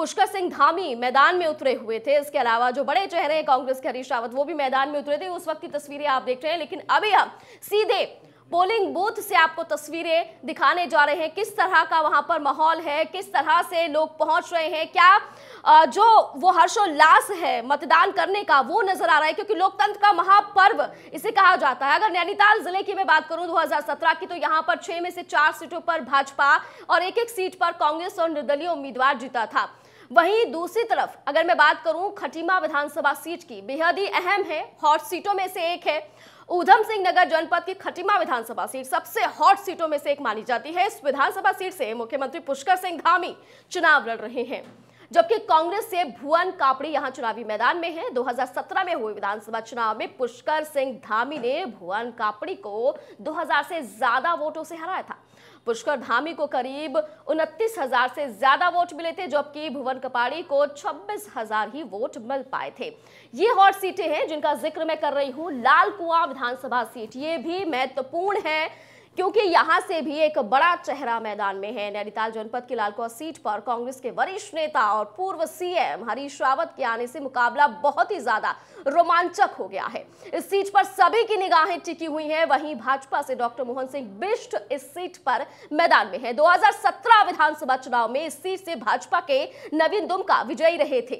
पुष्कर सिंह धामी मैदान में उतरे हुए थे इसके अलावा जो बड़े चेहरे हैं कांग्रेस के हरीश रावत वो भी मैदान में उतरे थे उस वक्त की तस्वीरें आप देख रहे हैं लेकिन अभी हम सीधे पोलिंग बूथ से आपको तस्वीरें दिखाने जा रहे हैं किस तरह का वहां पर माहौल है किस तरह से लोग पहुंच रहे हैं क्या जो वो हर्षोल्लास है मतदान करने का वो नजर आ रहा है क्योंकि लोकतंत्र का महापर्व इसे कहा जाता है अगर नैनीताल जिले की मैं बात करूं 2017 की तो यहां पर छह में से चार सीटों पर भाजपा और एक एक सीट पर कांग्रेस और निर्दलीय उम्मीदवार जीता था वहीं दूसरी तरफ अगर मैं बात करूं खटीमा विधानसभा सीट की बेहद ही अहम है हॉट सीटों में से एक है ऊधम सिंह नगर जनपद की खटीमा विधानसभा सीट सबसे हॉट सीटों में से एक मानी जाती है इस विधानसभा सीट से मुख्यमंत्री पुष्कर सिंह धामी चुनाव लड़ रहे हैं जबकि कांग्रेस से भुवन कापड़ी यहां चुनावी मैदान में हैं 2017 में हुए विधानसभा चुनाव में पुष्कर सिंह धामी ने भुवन कापड़ी को 2000 से ज्यादा वोटों से हराया था पुष्कर धामी को करीब उनतीस हजार से ज्यादा वोट मिले थे जबकि भुवन कपाड़ी को छब्बीस हजार ही वोट मिल पाए थे ये हॉट सीटें हैं जिनका जिक्र मैं कर रही हूँ लाल कुआ विधानसभा सीट ये भी महत्वपूर्ण है क्योंकि यहां से भी एक बड़ा चेहरा मैदान में है नैनीताल जनपद की लालकुआ सीट पर कांग्रेस के वरिष्ठ नेता और पूर्व सीएम हरीश रावत के आने से मुकाबला बहुत ही ज्यादा रोमांचक हो गया है इस सीट पर सभी की निगाहें टिकी हुई हैं वहीं भाजपा से डॉक्टर मोहन सिंह बिष्ट इस सीट पर मैदान में है दो विधानसभा चुनाव में इस सीट से भाजपा के नवीन दुमका विजयी रहे थे